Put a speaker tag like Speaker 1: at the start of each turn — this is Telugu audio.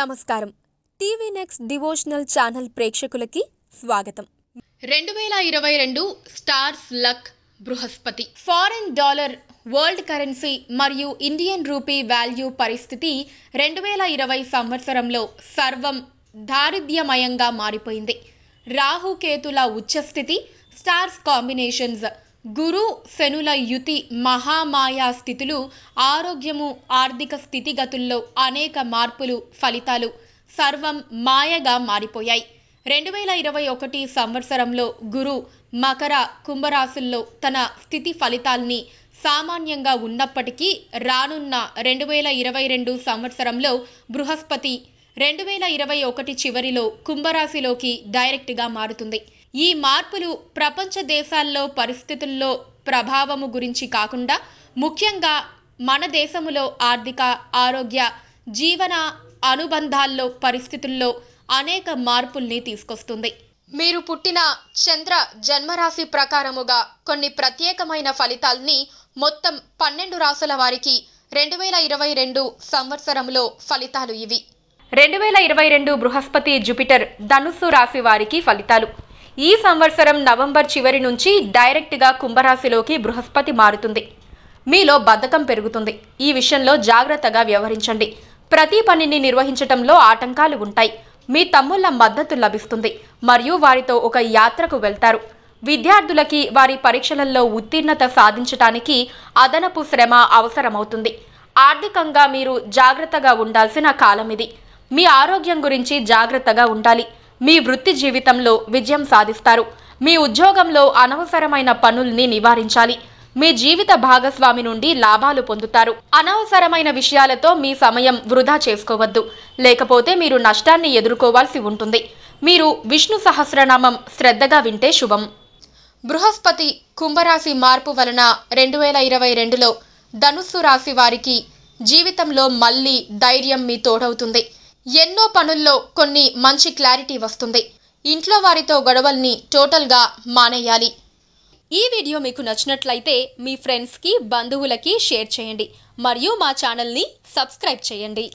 Speaker 1: నమస్కారం టీవీ నెక్స్ట్ డివోషనల్ ఛానల్ ప్రేక్షకులకి స్వాగతం రెండు వేల ఇరవై రెండు స్టార్స్ లక్ బృహస్పతి ఫారెన్ డాలర్ వరల్డ్ కరెన్సీ మరియు ఇండియన్ రూపీ వాల్యూ పరిస్థితి రెండు వేల ఇరవై సంవత్సరంలో సర్వం దారిద్ర్యమయంగా మారిపోయింది రాహుకేతుల ఉచ్చస్థితి స్టార్స్ కాంబినేషన్స్ గురు శనుల యుతి మహామాయా స్థితులు ఆరోగ్యము ఆర్థిక స్థితిగతుల్లో అనేక మార్పులు ఫలితాలు సర్వం మాయగా మారిపోయాయి రెండు వేల ఇరవై ఒకటి సంవత్సరంలో గురు మకర కుంభరాశుల్లో తన స్థితి ఫలితాల్ని సామాన్యంగా ఉన్నప్పటికీ రానున్న రెండు వేల ఇరవై రెండు సంవత్సరంలో బృహస్పతి రెండు వేల ఇరవై ఒకటి చివరిలో కుంభరాశిలోకి డైరెక్ట్గా మారుతుంది ఈ మార్పులు ప్రపంచ దేశాల్లో పరిస్థితుల్లో ప్రభావము గురించి కాకుండా ముఖ్యంగా మన దేశములో ఆర్థిక ఆరోగ్య జీవన అనుబంధాల్లో పరిస్థితుల్లో అనేక మార్పుల్ని తీసుకొస్తుంది మీరు పుట్టిన చంద్ర జన్మరాశి ప్రకారముగా కొన్ని ప్రత్యేకమైన ఫలితాల్ని మొత్తం పన్నెండు రాసుల వారికి రెండు వేల ఇరవై రెండు సంవత్సరంలో ఫలితాలు ఇవి రెండు వేల ఇరవై రెండు బృహస్పతి జూపిటర్ ధనుస్సు రాశి వారికి ఫలితాలు ఈ సంవత్సరం నవంబర్ చివరి నుంచి డైరెక్ట్గా కుంభరాశిలోకి బృహస్పతి మారుతుంది మీలో బద్ధకం పెరుగుతుంది ఈ విషయంలో జాగ్రత్తగా వ్యవహరించండి ప్రతి పనిని నిర్వహించటంలో ఆటంకాలు ఉంటాయి మీ తమ్ముళ్ల మద్దతు లభిస్తుంది మరియు వారితో ఒక యాత్రకు వెళ్తారు విద్యార్థులకి వారి పరీక్షలలో ఉత్తీర్ణత సాధించటానికి అదనపు శ్రమ అవసరమవుతుంది ఆర్థికంగా మీరు జాగ్రత్తగా ఉండాల్సిన కాలం ఇది మీ ఆరోగ్యం గురించి జాగ్రత్తగా ఉండాలి మీ వృత్తి జీవితంలో విజయం సాధిస్తారు మీ ఉద్యోగంలో అనవసరమైన పనుల్ని నివారించాలి మీ జీవిత భాగస్వామి నుండి లాభాలు పొందుతారు అనవసరమైన విషయాలతో మీ సమయం వృధా చేసుకోవద్దు లేకపోతే మీరు నష్టాన్ని ఎదుర్కోవాల్సి ఉంటుంది మీరు విష్ణు సహస్రనామం శ్రద్ధగా వింటే శుభం బృహస్పతి కుంభరాశి మార్పు వలన రెండు వేల ఇరవై రెండులో ధనుస్సు రాశి వారికి జీవితంలో మళ్ళీ ధైర్యం మీ తోడవుతుంది ఎన్నో పనుల్లో కొన్ని మంచి క్లారిటీ వస్తుంది ఇంట్లో వారితో గొడవల్ని టోటల్గా మానేయాలి ఈ వీడియో మీకు నచ్చినట్లయితే మీ ఫ్రెండ్స్కి బంధువులకి షేర్ చేయండి మరియు మా ఛానల్ని సబ్స్క్రైబ్ చేయండి